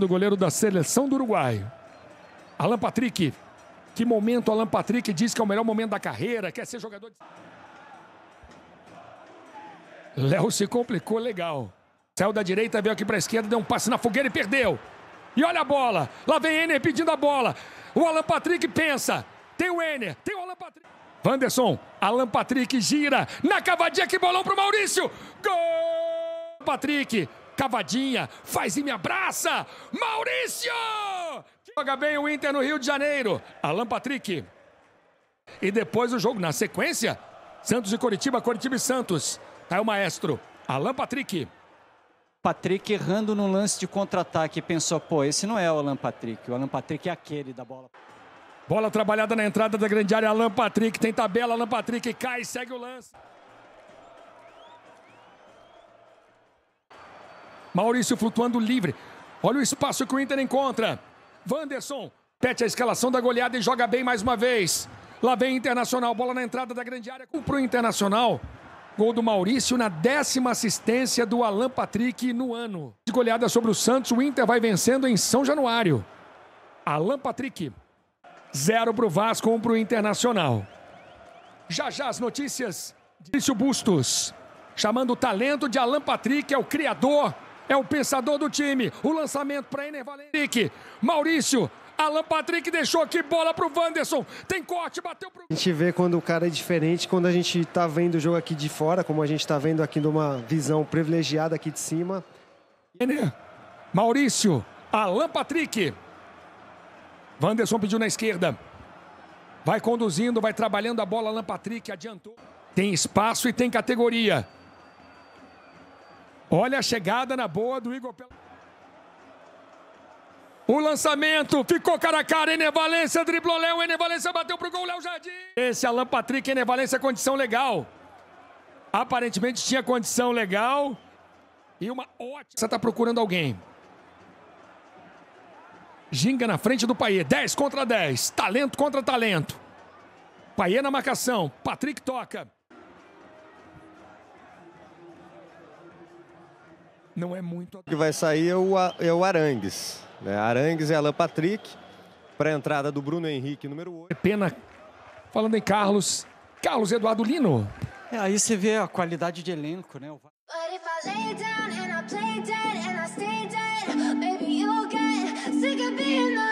do goleiro da seleção do Uruguai. Alan Patrick. Que momento Alan Patrick diz que é o melhor momento da carreira, quer ser jogador de... Léo se complicou legal. Saiu da direita, veio aqui para a esquerda, deu um passe na fogueira e perdeu. E olha a bola. Lá vem Enner pedindo a bola. O Alan Patrick pensa. Tem o Enner, tem o Alan Patrick. Vanderson, Alan Patrick gira. Na cavadinha, que bolão pro Maurício. Gol! Patrick, cavadinha, faz e me abraça. Maurício! Joga bem o Inter no Rio de Janeiro. Alan Patrick. E depois o jogo, na sequência, Santos e Coritiba, Coritiba e Santos. Tá aí o maestro, Alan Patrick. Patrick errando no lance de contra-ataque. Pensou, pô, esse não é o Alan Patrick. O Alan Patrick é aquele da bola. Bola trabalhada na entrada da grande área. Alan Patrick tem tabela. Alan Patrick cai segue o lance. Maurício flutuando livre. Olha o espaço que o Inter encontra. Vanderson pete a escalação da goleada e joga bem mais uma vez. Lá vem Internacional, bola na entrada da grande área. Para o Internacional, gol do Maurício na décima assistência do Alan Patrick no ano. De goleada sobre o Santos, o Inter vai vencendo em São Januário. Alan Patrick, zero para o Vasco, um para o Internacional. Já já as notícias. Dício Bustos, chamando o talento de Alan Patrick, é o criador é o pensador do time. O lançamento para Ener Valeric. Maurício, Alan Patrick deixou aqui bola para o Wanderson. Tem corte, bateu pro. A gente vê quando o cara é diferente, quando a gente está vendo o jogo aqui de fora, como a gente está vendo aqui numa visão privilegiada aqui de cima. Maurício, Alan Patrick. Wanderson pediu na esquerda. Vai conduzindo, vai trabalhando a bola, Alan Patrick adiantou. Tem espaço e tem categoria. Olha a chegada na boa do Igor. O lançamento ficou cara a cara. Ener Valência driblou Léo. Ener Valência bateu pro gol. Léo Jardim. Esse Alan Patrick. Ener condição legal. Aparentemente tinha condição legal. E uma ótima. Você está procurando alguém. Ginga na frente do Paier. 10 contra 10. Talento contra talento. Paier na marcação. Patrick toca. não é muito. O que vai sair é o, é o Arangues. Né? Arangues e é Alan Patrick para a entrada do Bruno Henrique, número 8. É pena, falando em Carlos, Carlos Eduardo Lino. É, aí você vê a qualidade de elenco, né? lay down and and I I play dead dead, stay you'll get sick of being But